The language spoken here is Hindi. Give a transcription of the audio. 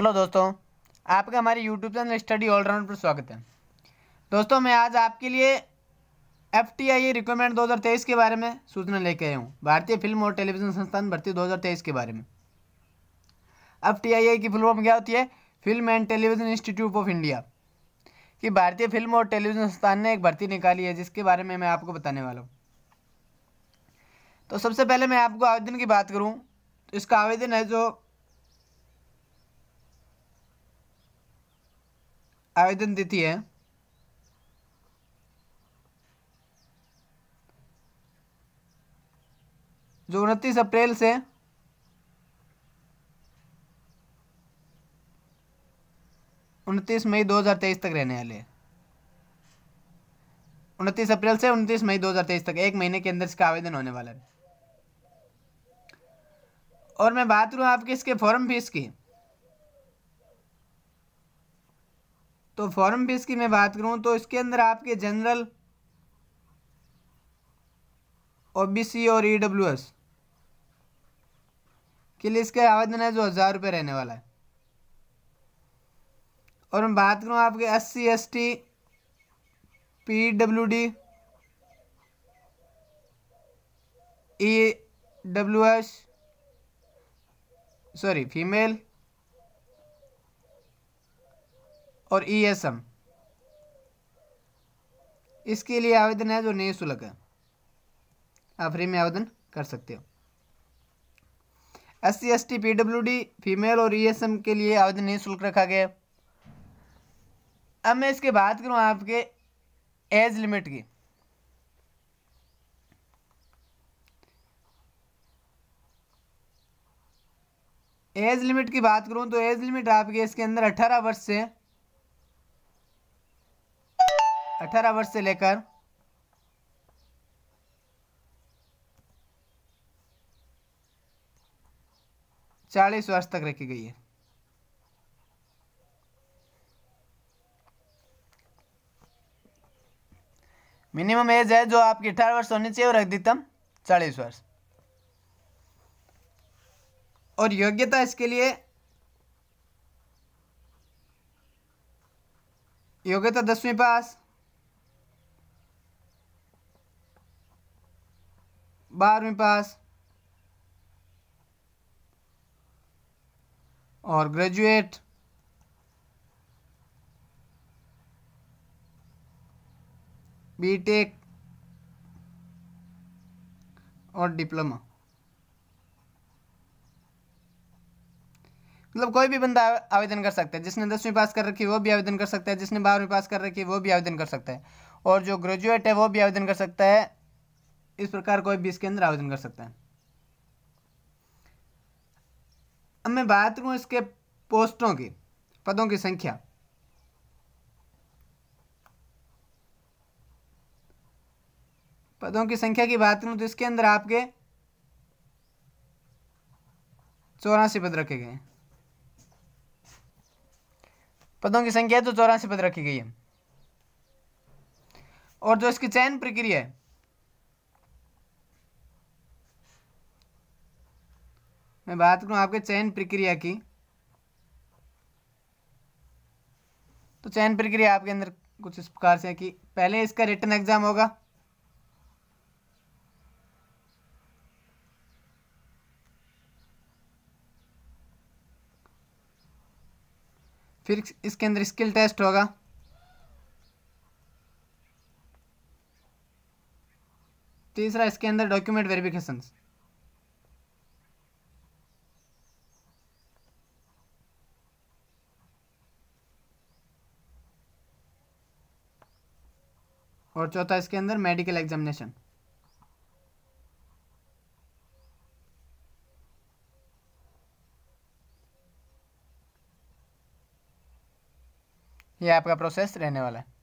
हेलो दोस्तों आपका हमारे यूट्यूब चैनल स्टडी ऑलराउंड पर स्वागत है दोस्तों मैं आज आपके लिए एफ टी आई रिक्वायरमेंट दो के बारे में सूचना लेके आया हूँ भारतीय फिल्म और टेलीविज़न संस्थान भर्ती 2023 के बारे में एफ टी आई की फुलफॉर्म क्या होती है film and television institute of India कि भारतीय फिल्म और टेलीविज़न संस्थान ने एक भर्ती निकाली है जिसके बारे में मैं आपको बताने वाला हूँ तो सबसे पहले मैं आपको आवेदन की बात करूँ तो इसका आवेदन है जो आवेदन देती है जो उनतीस अप्रैल से उनतीस मई 2023 तक रहने वाले उनतीस अप्रैल से उनतीस मई 2023 तक एक महीने के अंदर इसका आवेदन होने वाला है और मैं बात करूं आपके इसके फॉर्म फीस की तो फॉरम फीस की मैं बात करूं तो इसके अंदर आपके जनरल ओबीसी और ईडब्ल्यूएस e के लिए इसका आवेदन है जो हज़ार रुपये रहने वाला है और मैं बात करूं आपके S C S T P W D E W S sorry female और एम e इसके लिए आवेदन है जो निःशुल्क है आप फ्री में आवेदन कर सकते हो S C S T PW D female और ईएसएम e के लिए आवेदन निःशुल्क रखा गया अब मैं इसके बात करूं आपके एज लिमिट की एज लिमिट की बात करूं तो एज लिमिट आपके इसके अंदर अट्ठारह वर्ष से अठारह वर्ष से लेकर चालीस वर्ष तक रखी गई है मिनिमम एज है जो आपकी अठारह वर्ष होनी चाहिए और अधिकतम चालीस वर्ष और योग्यता इसके लिए योग्यता दसवीं पास बारहवीं पास और ग्रेजुएट बीटेक और डिप्लोमा मतलब कोई भी बंदा आवेदन कर सकता है जिसने दसवीं पास कर रखी है वो भी आवेदन कर सकता है जिसने बारहवीं पास कर रखी है वो भी आवेदन कर सकता है और जो ग्रेजुएट है वो भी आवेदन कर सकता है इस प्रकार कोई भी इसके अंदर आवेदन कर सकता है अब मैं बात करूं इसके पोस्टों की पदों की संख्या पदों की संख्या की बात करूं तो इसके अंदर आपके चौरासी पद रखे गए पदों की संख्या तो चौरासी पद रखी गई है और जो इसकी चयन प्रक्रिया है मैं बात करूं आपके चयन प्रक्रिया की तो चयन प्रक्रिया आपके अंदर कुछ इस प्रकार से है कि पहले इसका रिटर्न एग्जाम होगा फिर इसके अंदर स्किल टेस्ट होगा तीसरा इसके अंदर डॉक्यूमेंट वेरिफिकेशन और चौथा इसके अंदर मेडिकल एग्जामिनेशन ये आपका प्रोसेस रहने वाला है